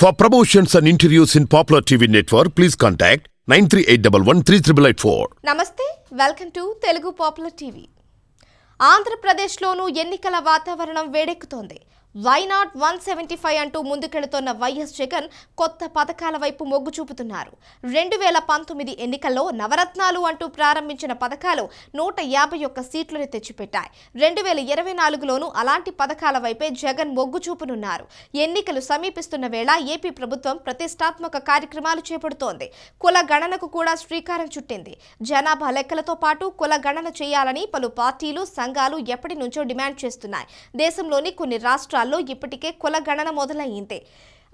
for promotions and interviews in popular TV network please contact nine three eight double one three triple eight four నమస్తే welcome to Telugu popular TV ఆంధ్రప్రదేశ్లోనూ ఎన్నికల వాతావరణం వేడెక్కుతోంది why not one seventy five అంటూ ముందుకెళుతోన్న YS Jagan కొత్త పథకాల వైపు మొగ్గు చూపుతున్నారు రెండు వేల పంతొమ్మిది ఎన్నికల్లో నవరత్నాలు అంటూ ప్రారంభించిన పథకాలు నూట యాభై ఒక్క సీట్లను తెచ్చిపెట్టాయి రెండు వేల ఇరవై నాలుగులోనూ అలాంటి పథకాల వైపే జగన్ మొగ్గు చూపునున్నారు ఎన్నికలు సమీపిస్తున్న వేళ ఏపీ ప్రభుత్వం ప్రతిష్టాత్మక కార్యక్రమాలు చేపడుతోంది కుల గణనకు కూడా శ్రీకారం చుట్టింది జనాభా లెక్కలతో పాటు కుల గణన చేయాలని పలు పార్టీలు సంఘాలు ఎప్పటి నుంచో డిమాండ్ చేస్తున్నాయి దేశంలోని కొన్ని రాష్ట్రాలు జిల్లాల్లో ఇప్పటికే కుల గణన మొదలయ్యింది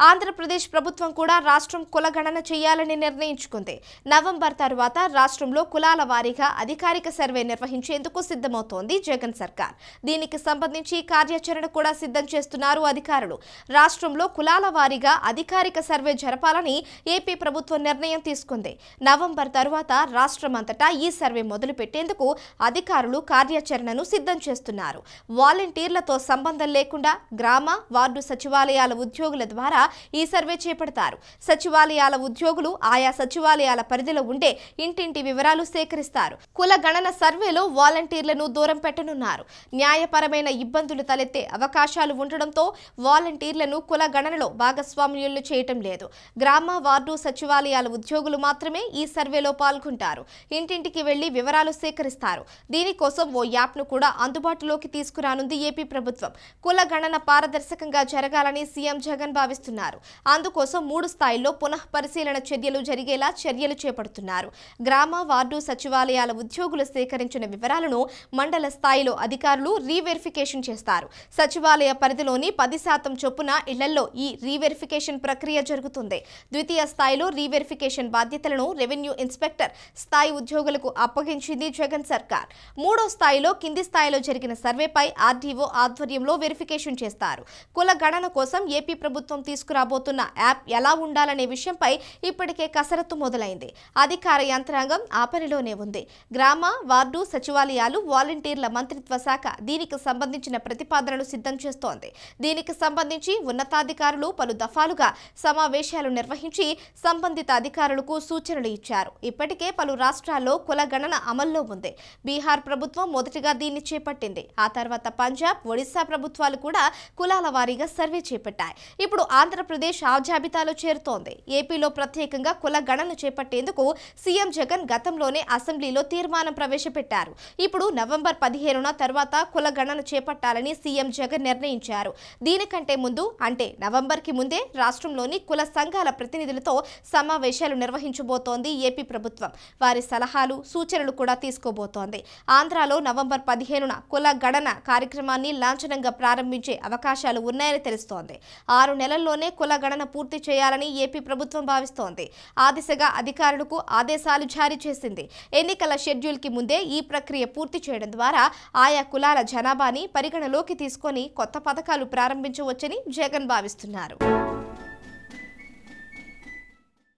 ఆంధ్రప్రదేశ్ ప్రభుత్వం కూడా రాష్ట్రం కులగణన చేయాలని నిర్ణయించుకుంది నవంబర్ తరువాత రాష్ట్రంలో కులాల వారీగా అధికారిక సర్వే నిర్వహించేందుకు సిద్ధమవుతోంది జగన్ సర్కార్ దీనికి సంబంధించి కార్యాచరణ కూడా సిద్ధం చేస్తున్నారు అధికారులు రాష్ట్రంలో కులాల వారీగా అధికారిక సర్వే జరపాలని ఏపీ ప్రభుత్వం నిర్ణయం తీసుకుంది నవంబర్ రాష్ట్రం రాష్ట్రమంతటా ఈ సర్వే మొదలు పెట్టేందుకు అధికారులు కార్యాచరణను సిద్ధం చేస్తున్నారు వాలంటీర్లతో సంబంధం లేకుండా గ్రామ వార్డు సచివాలయాల ఉద్యోగుల ద్వారా ద్వారా ఈ సర్వే చేపడతారు సచివాలయాల ఉద్యోగులు ఆయా సచివాలయాల పరిధిలో ఉండే ఇంటింటి వివరాలు సేకరిస్తారు కుల గణన సర్వేలో వాలంటీర్లను దూరం పెట్టనున్నారు న్యాయపరమైన ఇబ్బందులు తలెత్తే అవకాశాలు ఉండడంతో వాలంటీర్లను కుల గణనలో భాగస్వాములు చేయటం లేదు గ్రామ వార్డు సచివాలయాల ఉద్యోగులు మాత్రమే ఈ సర్వేలో పాల్గొంటారు ఇంటింటికి వెళ్లి వివరాలు సేకరిస్తారు దీనికోసం ఓ యాప్ను కూడా అందుబాటులోకి తీసుకురానుంది ఏపీ ప్రభుత్వం కుల గణన పారదర్శకంగా జరగాలని సీఎం జగన్ భావిస్తున్నారు చేస్తున్నారు అందుకోసం మూడు స్థాయిల్లో పునః పరిశీలన చర్యలు జరిగేలా చర్యలు చేపడుతున్నారు గ్రామ వార్డు సచివాలయాల ఉద్యోగులు సేకరించిన వివరాలను మండల స్థాయిలో అధికారులు రీవెరిఫికేషన్ చేస్తారు సచివాలయ పరిధిలోని పది శాతం చొప్పున ఇళ్లలో ఈ రీవెరిఫికేషన్ ప్రక్రియ జరుగుతుంది ద్వితీయ స్థాయిలో రీవెరిఫికేషన్ బాధ్యతలను రెవెన్యూ ఇన్స్పెక్టర్ స్థాయి ఉద్యోగులకు అప్పగించింది జగన్ సర్కార్ మూడో స్థాయిలో కింది స్థాయిలో జరిగిన సర్వేపై ఆర్డీఓ ఆధ్వర్యంలో వెరిఫికేషన్ చేస్తారు కుల గణన కోసం ఏపీ ప్రభుత్వం తీసుకు తీసుకురాబోతున్న యాప్ ఎలా ఉండాలనే విషయంపై ఇప్పటికే కసరత్తు మొదలైంది అధికార యంత్రాంగం ఆ పనిలోనే ఉంది గ్రామ వార్డు సచివాలయాలు వాలంటీర్ల మంత్రిత్వ శాఖ దీనికి సంబంధించిన ప్రతిపాదనలు సిద్ధం చేస్తోంది దీనికి సంబంధించి ఉన్నతాధికారులు పలు దఫాలుగా సమావేశాలు నిర్వహించి సంబంధిత అధికారులకు సూచనలు ఇచ్చారు ఇప్పటికే పలు రాష్ట్రాల్లో కులగణన అమల్లో ఉంది బీహార్ ప్రభుత్వం మొదటిగా దీన్ని చేపట్టింది ఆ తర్వాత పంజాబ్ ఒడిశా ప్రభుత్వాలు కూడా కులాల వారీగా సర్వే చేపట్టాయి ఇప్పుడు ఆంధ్ర ఆంధ్రప్రదేశ్ ఆ జాబితాలో చేరుతోంది ఏపీలో ప్రత్యేకంగా కుల గణన చేపట్టేందుకు సీఎం జగన్ గతంలోనే అసెంబ్లీలో తీర్మానం ప్రవేశపెట్టారు ఇప్పుడు నవంబర్ పదిహేనున తర్వాత కుల గణన చేపట్టాలని సీఎం జగన్ నిర్ణయించారు దీనికంటే ముందు అంటే నవంబర్ కి ముందే రాష్ట్రంలోని కుల సంఘాల ప్రతినిధులతో సమావేశాలు నిర్వహించబోతోంది ఏపీ ప్రభుత్వం వారి సలహాలు సూచనలు కూడా తీసుకోబోతోంది ఆంధ్రాలో నవంబర్ పదిహేనున కుల గణన కార్యక్రమాన్ని లాంఛనంగా ప్రారంభించే అవకాశాలు ఉన్నాయని తెలుస్తోంది ఆరు నెలల్లోనే రోజుల్లోనే కులగణన పూర్తి చేయాలని ఏపీ ప్రభుత్వం భావిస్తోంది ఆ దిశగా అధికారులకు ఆదేశాలు జారీ చేసింది ఎన్నికల షెడ్యూల్ కి ముందే ఈ ప్రక్రియ పూర్తి చేయడం ద్వారా ఆయా కులాల జనాభాని పరిగణలోకి తీసుకొని కొత్త పథకాలు ప్రారంభించవచ్చని జగన్ భావిస్తున్నారు